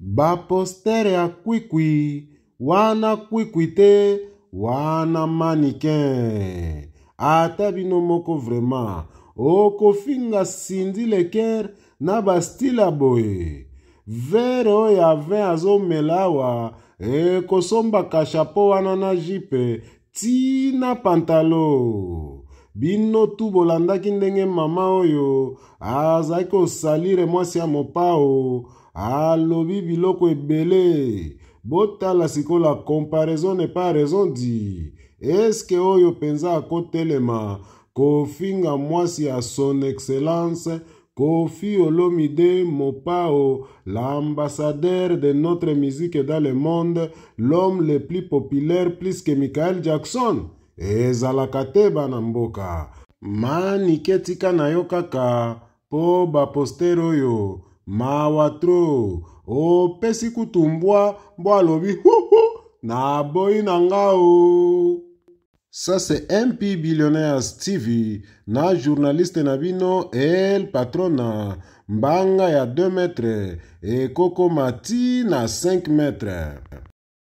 bapostere ya kwikwi wana kwikwi te wana manikin ata bino moko vraimen okofinga sindi leker na bastile ya boye vere oyo ya vin azomela awa ekosombaka chapeau wana na jipe tina pantalo bino tu bolandaki ndenge mama oyo azalaki kosalire mwasi ya mopao alobi biloko ebele botala sikoyo la comparaison ne pas raison di eske oyo mpenza akotelema kofinga mwasi ya son excellence kofi olomide mopao l'ambassadeur de notre musique dans le monde l'homme le plus populaire plus que michael jackson ezalaka te bana mboka manike tika na yo kaka mpo bapostere oyo mawa tro opesi kutu mbwa mbo alobi huhu naboyi na nga o ça c'est mp billionnaire stevie na journaliste na bino el patrona mbanga ya 2 metre ekokoma ti na 5 metre